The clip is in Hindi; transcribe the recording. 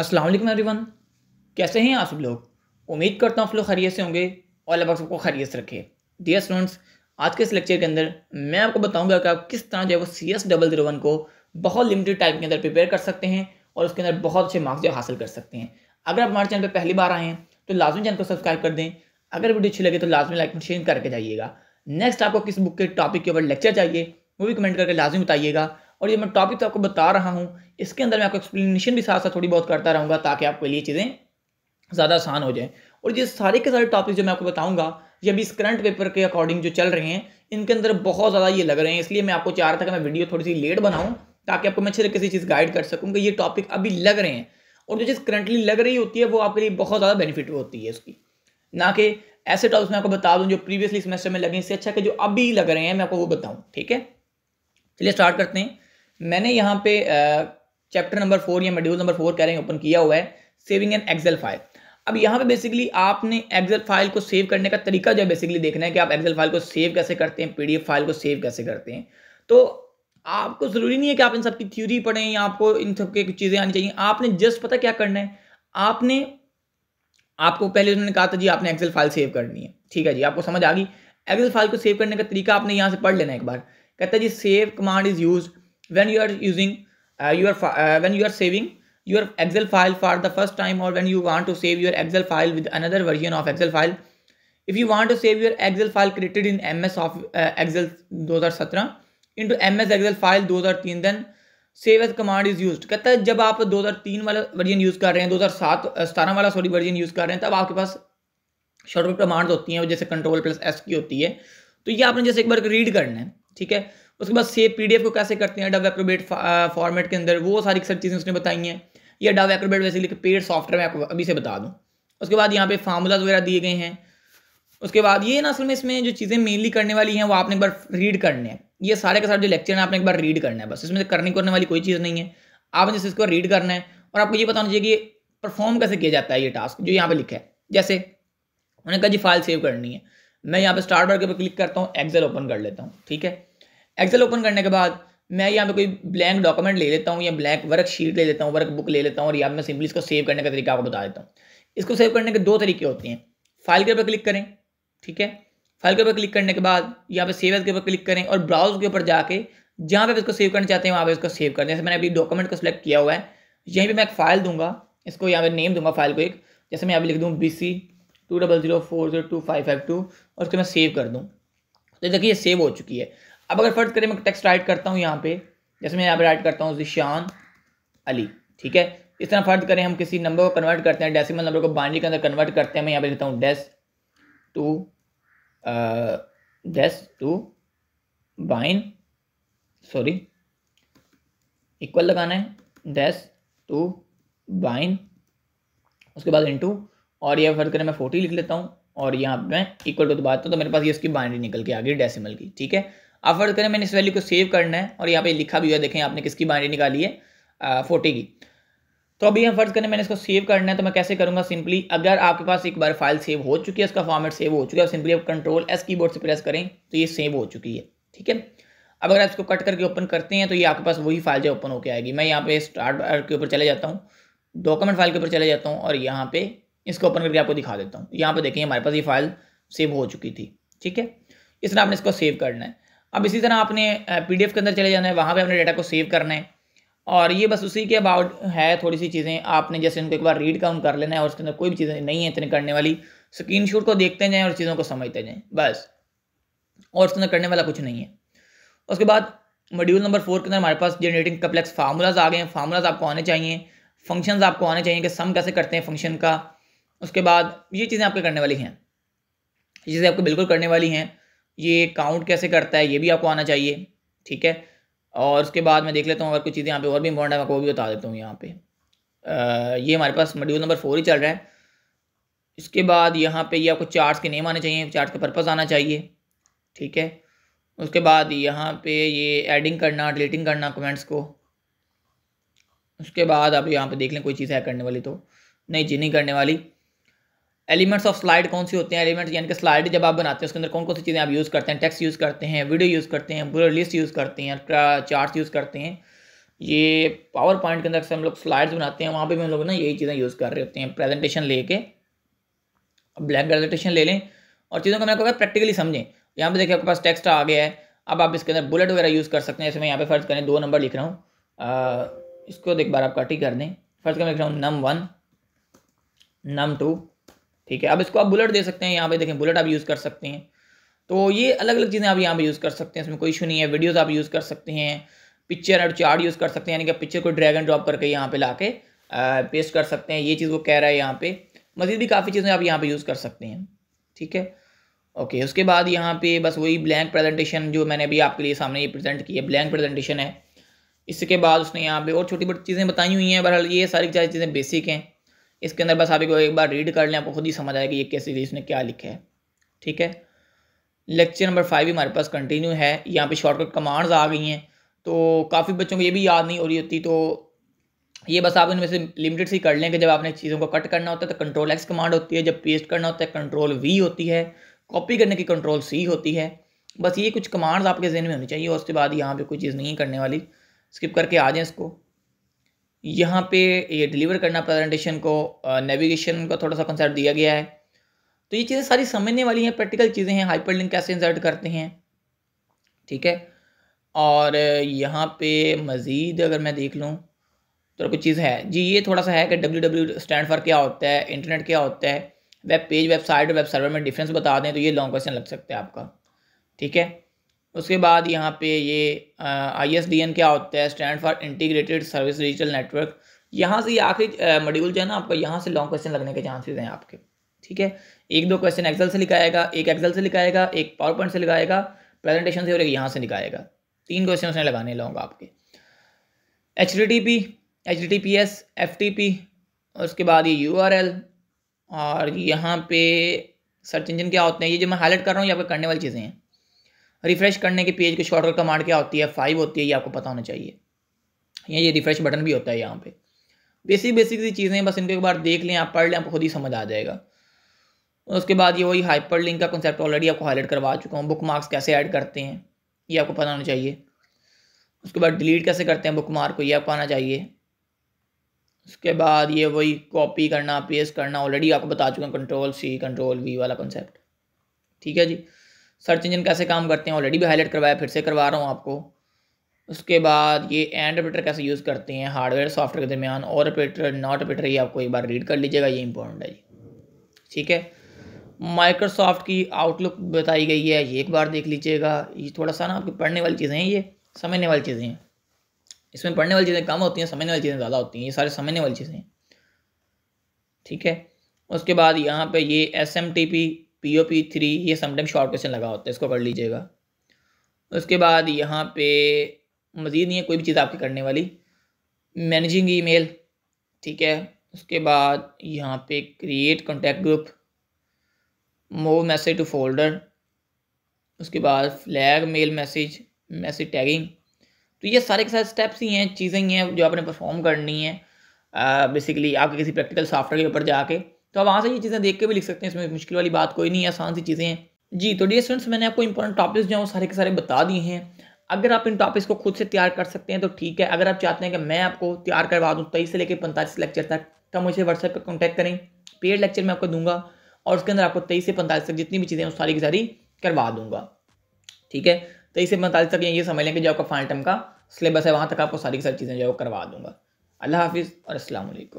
अस्सलाम वालेकुम एवरीवन कैसे हैं आप सब लोग उम्मीद करता हूँ आप लोग खैरियत से होंगे और अल्लाह सबको खैरियत से रखे डियर स्टूडेंट्स आज के इस लेक्चर के अंदर मैं आपको बताऊंगा कि आप किस तरह जो है वो C S double zero one को बहुत लिमिटेड टाइम के अंदर प्रिपेयर कर सकते हैं और उसके अंदर बहुत अच्छे मार्क्स जो हासिल कर सकते हैं अगर आप हमारे चैनल पर पहली बार आए हैं तो लाजमी चैनल को सब्सक्राइब कर दें अगर वीडियो अच्छी लगे तो लाजमी लाइक शेयर करके जाइएगा नेक्स्ट आपको किस बुक के टॉपिक के ऊपर लेक्चर चाहिए वो भी कमेंट करके लाजमी बताइएगा और ये मैं टॉपिक तो आपको बता रहा हूँ इसके अंदर मैं आपको एक्सप्लेनेशन भी साथ साथ थोड़ी बहुत करता रहूँगा ताकि आपके लिए चीज़ें ज़्यादा आसान हो जाए और ये सारे के सारे टॉपिक जो मैं आपको बताऊँगा ये अभी इस करंट पेपर के अकॉर्डिंग जो चल रहे हैं इनके अंदर बहुत ज़्यादा ये लग रहे हैं इसलिए मैं आपको चाह रहा था कि मैं वीडियो थोड़ी सी लेट बनाऊँ ताकि आपको मैं अच्छे से किसी चीज़ गाइड कर सकूँ कि ये टॉपिक अभी लग रहे हैं और जो चीज़ करंटली लग रही होती है वो आपके लिए बहुत ज़्यादा बेनिफिट होती है उसकी ना कि ऐसे टॉपिक्स मैं आपको बता दूं जो प्रीवियसली सेमेस्टर में लगे इससे अच्छा कि जो अभी लग रहे हैं मैं आपको वो बताऊं ठीक है चलिए स्टार्ट करते हैं मैंने यहाँ पे चैप्टर नंबर फोर या मेड्यूल नंबर फोर कह रहे हैं ओपन किया हुआ है सेविंग एन एक्सेल फाइल अब यहाँ पे बेसिकली आपने एक्सेल फाइल को सेव करने का तरीका जो है बेसिकली देखना है कि आप एक्सेल फाइल को सेव कैसे करते हैं पीडीएफ फाइल को सेव कैसे करते हैं तो आपको ज़रूरी नहीं है कि आप इन सबकी की थ्योरी पढ़ें या आपको इन सब की चीज़ें आनी चाहिए आपने जस्ट पता क्या करना है आपने आपको पहले उन्होंने कहा था जी आपने एक्सेल फाइल सेव करनी है ठीक है जी आपको समझ आ गई एक्सेल फाइल को सेव करने का तरीका आपने यहाँ से पढ़ लेना एक बार कहता है जी save command is use when you are using uh, your uh, when you are saving your excel file for the first time or when you want to save your excel file with another version of excel file if you want to save your excel file created in ms of uh, excel 2017 into ms excel file 2003 then save as command is used kehta hai jab aap 2003 वाला वर्जन यूज़ कर रहे हैं 2007 wala sorry version use kar rahe hain tab aapke paas shortcut commands hoti hain हैं जैसे कंट्रोल प्लस एस की होती है तो ये आपने जैसे एक बार रीड करना है ठीक है उसके बाद सेव पीडीएफ को कैसे करते हैं डब एक्रोबेट फॉर्मेट के अंदर वो सारी सारी चीज़ें उसने बताई हैं या डब वैसे बेसिकली पेड सॉफ्टवेयर मैं आपको अभी से बता दूँ उसके बाद यहाँ पे फार्मूलाज वगैरह दिए गए हैं उसके बाद ये ना असल में इसमें जो चीज़ें मेनली करने वाली हैं वो आपने एक बार रीड करने हैं ये सारे के सारे जो लेक्चर हैं आपने एक बार रीड करना है बस इसमें करने करने वाली कोई चीज़ नहीं है आपने जैसे इसको रीड करना है और आपको ये बताना चाहिए कि परफॉर्म कैसे किया जाता है ये टास्क जो यहाँ पर लिखा है जैसे उन्होंने कहा जी फाइल सेव करनी है मैं यहाँ पे स्टार्ट बार के ऊपर क्लिक करता हूँ एक्सेल ओपन कर लेता हूँ ठीक है एक्सेल ओपन करने के बाद मैं यहाँ पे कोई ब्लैंक डॉक्यूमेंट ले लेता हूँ या ब्लैंक वर्कशीट ले लेता हूँ वर्क बुक ले लेता हूँ और यहाँ मैं सिंपली इसको सेव करने का तरीका आपको बता देता हूँ इसको सेव करने के दो तरीके होते हैं फाइल के ऊपर क्लिक करें ठीक है फाइल के ऊपर क्लिक करने के बाद यहाँ पे सेव के ऊपर क्लिक करें और ब्राउज के ऊपर जाके जहाँ पे इसको सेव करना चाहते हैं वहाँ पे इसको सेव कर दें जैसे मैंने अभी डॉक्यूमेंट को सिलेक्ट किया हुआ है यहीं पर मैं एक फाइल दूंगा इसको यहाँ पे नेम दूंगा फाइल को एक जैसे मैं यहाँ पे लिख दूँ B C two double zero four zero two five five two और उसको मैं सेव कर दूँ तो देखिए ये सेव हो चुकी है अब अगर फर्ज करें मैं टेक्स्ट राइट करता हूँ यहाँ पे जैसे मैं यहाँ पे राइट करता हूँ जिशान अली ठीक है इस तरह फर्ज करें हम किसी नंबर को कन्वर्ट करते हैं डेसिमल नंबर को बाइनरी के अंदर कन्वर्ट करते हैं मैं यहाँ पे लिखता हूँ dec to dec to bin sorry equal लगाना है डेस टू बाइन उसके बाद इंटू और ये फर्ज करें मैं फोर्टी लिख लेता हूँ और यहाँ पर मैं इक्वल टू दबाता हूँ तो मेरे पास ये उसकी बाइनरी निकल के आ गई डेसिमल की ठीक है अब फर्ज करें मैंने इस वैल्यू को सेव करना है और यहाँ पे लिखा भी हुआ देखें आपने किसकी बाइनरी निकाली है फोर्टी की तो अभी हम फर्ज करें मैंने इसको सेव करना है तो मैं कैसे करूँगा सिंपली अगर आपके पास एक बार फाइल सेव हो चुकी है उसका फॉर्मेट सेव हो चुका है सिंपली आप कंट्रोल एस बोर्ड से प्रेस करें तो ये सेव हो चुकी है ठीक है अब अगर आप इसको कट करके ओपन करते हैं तो ये आपके पास वही फाइल जो ओपन होकर आएगी मैं यहाँ पे स्टार्ट के ऊपर चले जाता हूँ डॉक्यूमेंट फाइल के ऊपर चले जाता हूँ और यहाँ पे इसको ओपन करके आपको दिखा देता हूँ यहाँ पे देखेंगे हमारे पास ये फाइल सेव हो चुकी थी ठीक है इस तरह आपने इसको सेव करना है अब इसी तरह आपने पी के अंदर चले जाना है वहाँ पर आपने डेटा को सेव करना है और ये बस उसी के अबाउट है थोड़ी सी चीज़ें आपने जैसे उनको एक बार रीड डाउन कर लेना है और उसके अंदर कोई भी चीज़ें नहीं है इतने करने वाली स्क्रीन को देखते जाएँ और चीज़ों को समझते जाएँ बस और उसके अंदर करने वाला कुछ नहीं है उसके बाद मॉड्यूल नंबर फोर के अंदर हमारे पास जनरेटिंग कम्प्लेक्स फार्मूलाज आ गए हैं फार्मूलाज आपको आने चाहिए फंक्शंस आपको आने चाहिए कि सम कैसे करते हैं फंक्शन का उसके बाद ये चीज़ें आपके करने वाली हैं ये चीज़ें आपको बिल्कुल करने वाली हैं ये काउंट कैसे करता है ये भी आपको आना चाहिए ठीक है और उसके बाद मैं देख लेता हूँ अगर कुछ चीज़ें यहाँ पे और भी इंपॉर्टेंट है मैं वो भी बता देता हूँ यहाँ पे आ, ये हमारे पास मॉड्यूल नंबर फोर ही चल रहा है इसके बाद यहाँ पे ये आपको चार्ट्स के नेम आने चाहिए चार्ट का पर्पज़ आना चाहिए ठीक है उसके बाद यहाँ पे ये एडिंग करना डिलीटिंग करना कमेंट्स को उसके बाद आप यहाँ पे देख लें कोई चीज़ है करने वाली तो नहीं जी नहीं करने वाली एलिमेंट्स ऑफ स्लाइड कौन सी होते हैं एलिमेंट्स यानी कि स्लाइड जब आप बनाते हैं उसके अंदर कौन कौन सी चीज़ें आप यूज़ करते हैं टेक्स्ट यूज़ करते हैं वीडियो यूज़ करते हैं पूरा लिस्ट यूज़ करते हैं चार्ट यूज़ करते हैं ये पावर पॉइंट के अंदर से हम लोग स्लाइड्स बनाते हैं वहाँ पर भी हम लोग ना यही चीज़ें यूज़ कर रहे होते हैं प्रेजेंटेशन लेके ब्लैक प्रेजेंटेशन ले लें और चीज़ों को मैं कहूँगा प्रैक्टिकली समझें यहाँ पर देखिए आपके पास टेक्स्ट आ गया है अब आप इसके अंदर बुलेट वगैरह यूज़ कर सकते हैं जैसे मैं यहाँ पे फर्ज करें दो नंबर लिख रहा हूँ इसको एक बार आप कट ही कर दें फर्ज मैं लिख रहा हूँ नम वन नम टू ठीक है अब इसको आप बुलेट दे सकते हैं यहाँ पे देखें बुलेट आप यूज़ कर सकते हैं तो ये अलग अलग चीज़ें आप यहाँ पे यूज़ कर सकते हैं इसमें कोई इशू नहीं है वीडियोज़ आप यूज़ कर सकते हैं पिक्चर और चार्ट यूज़ कर सकते हैं यानी कि पिक्चर को ड्रैग एंड ड्रॉप करके यहाँ पर ला के पेस्ट कर सकते हैं ये चीज़ वो कह रहा है यहाँ पर मज़ीद भी काफ़ी चीज़ें आप यहाँ पर यूज़ कर सकते हैं ठीक है ओके उसके बाद यहाँ पे बस वही ब्लैंक प्रेजेंटेशन जो मैंने अभी आपके लिए सामने ये प्रेजेंट की है ब्लैंक प्रेजेंटेशन है इसके बाद उसने यहाँ पे और छोटी बड़ी चीज़ें बताई हुई हैं बहरहाल ये सारी सारी चीज़ें बेसिक हैं इसके अंदर बस आप एक बार रीड कर लें आपको खुद ही समझ आएगा ये कैसे इसने क्या लिखा है ठीक है लेक्चर नंबर फाइव भी हमारे पास कंटिन्यू है यहाँ पे शॉर्टकट कमांड्स आ गई हैं तो काफ़ी बच्चों को ये भी याद नहीं हो रही होती तो ये बस आप इनमें से लिमिटेड सी कर लें कि जब आपने चीज़ों को कट करना होता है तो कंट्रोल एक्स कमांड होती है जब पेस्ट करना होता है कंट्रोल वी होती है कॉपी करने की कंट्रोल सी होती है बस ये कुछ कमांड्स आपके जहन में होनी चाहिए और उसके बाद यहाँ पर कोई चीज़ नहीं करने वाली स्किप करके आ जाएँ इसको यहाँ पे ये डिलीवर करना प्रेजेंटेशन को नेविगेशन का थोड़ा सा कंसेप्ट दिया गया है तो ये चीज़ें सारी समझने वाली हैं प्रैक्टिकल चीज़ें हैं हाइपर लिंक कैसे इंसर्ट करते हैं ठीक है और यहाँ पे मज़ीद अगर मैं देख लूँ तो कुछ चीज़ है जी ये थोड़ा सा है कि डब्ल्यू डब्ल्यू स्टैंड फॉर क्या होता है इंटरनेट क्या होता है वेब पेज वेबसाइट और वेब सर्वर में डिफरेंस बता दें तो ये लॉन्ग क्वेश्चन लग सकता है आपका ठीक है उसके बाद यहाँ पे ये आई एस डी एन क्या होता है stand for integrated service digital network यहाँ से ये आखिरी मॉड्यूल जो है ना आपका यहाँ से लॉन्ग क्वेश्चन लगने के चांसेस हैं आपके ठीक है एक दो क्वेश्चन एक्सेल से लिखाएगा एक एक्सेल से लिखाएगा एक पावर पॉइंट से लिखाएगा प्रेजेंटेशन से और एक यहाँ से लिखाएगा तीन क्वेश्चन उसने लगाने लॉन्ग आपके H D T P H D T P S F T P उसके बाद ये यू आर एल और यहाँ पे सर्च इंजन क्या होते हैं ये जो मैं हाईलाइट कर रहा हूँ ये आपके करने वाली चीज़ें हैं रिफ्रेश करने के पेज की शॉर्टकट कमांड क्या होती है फाइव होती है ये आपको पता होना चाहिए या ये रिफ्रेश बटन भी होता है यहाँ पे बेसिक बेसिक सी चीज़ें बस इनको एक बार देख लें आप पढ़ लें आपको खुद ही समझ आ जाएगा उसके बाद ये वही हाइपर लिंक का कॉन्सेप्ट ऑलरेडी आपको हाईलाइट करवा चुका हूँ बुक मार्क्स कैसे ऐड करते हैं ये आपको पता होना चाहिए उसके बाद डिलीट कैसे करते हैं बुक मार्क को ये आपको आना चाहिए उसके बाद ये वही कॉपी करना पेस्ट करना ऑलरेडी आपको बता चुका हूँ कंट्रोल सी कंट्रोल वी वाला कॉन्सेप्ट ठीक है जी सर्च इंजन कैसे काम करते हैं ऑलरेडी भी हाईलाइट करवाया फिर से करवा रहा हूँ आपको उसके बाद ये एंड ऑपरेटर कैसे यूज़ करते हैं हार्डवेयर सॉफ्टवेयर के दरमियान और ऑपरेटर नॉट ऑपरेटर ये आपको एक बार रीड कर लीजिएगा ये इंपॉर्टेंट है जी ठीक है माइक्रोसॉफ्ट की आउटलुक बताई गई है ये एक बार देख लीजिएगा ये थोड़ा सा ना आपकी पढ़ने वाली चीज़ें हैं ये समझने वाली चीज़ें हैं इसमें पढ़ने वाली चीज़ें कम होती हैं समझने वाली चीज़ें ज़्यादा होती हैं ये सारे समझने वाली चीज़ें हैं ठीक है उसके बाद यहाँ पे ये S M T P P O P three ये समटाइम शॉर्ट क्वेश्चन लगा होता है इसको कर लीजिएगा उसके बाद यहाँ पे मज़ीद नहीं है कोई भी चीज़ आपकी करने वाली मैनेजिंग ईमेल ठीक है उसके बाद यहाँ पे create contact group move message to folder उसके बाद flag mail message message tagging तो ये सारे के सारे स्टेप्स ही हैं चीज़ें ही हैं जो आपने परफॉर्म करनी है बेसिकली आपके किसी प्रैक्टिकल सॉफ्टवेयर के ऊपर जाके तो आप वहाँ से ये चीज़ें देख के भी लिख सकते हैं इसमें मुश्किल वाली बात कोई नहीं है आसान सी चीज़ें हैं जी तो डी स्टूडेंट्स मैंने आपको इंपॉर्टेंट टॉपिक्स जो हैं वो सारे के सारे बता दिए हैं अगर आप इन टॉपिक्स को खुद से तैयार कर सकते हैं तो ठीक है अगर आप चाहते हैं कि मैं आपको तैयार करवा दूँ तेईस तो से लेकर पैंतालीस लेक्चर तक तो मुझे व्हाट्सएप पर कॉन्टैक्ट करें पेड लेक्चर मैं आपको दूंगा और उसके अंदर आपको तेईस से पैंतालीस तक जितनी भी चीज़ें हैं सारी की सारी करवा दूंगा ठीक है तेईस से पैंतालीस तक ये समझ लें कि जो आपका फाइनल टर्म का सिलेबस है वहाँ तक आपको सारी की सारी चीज़ें जो है करवा दूंगा अल्लाह हाफिज़ और असलम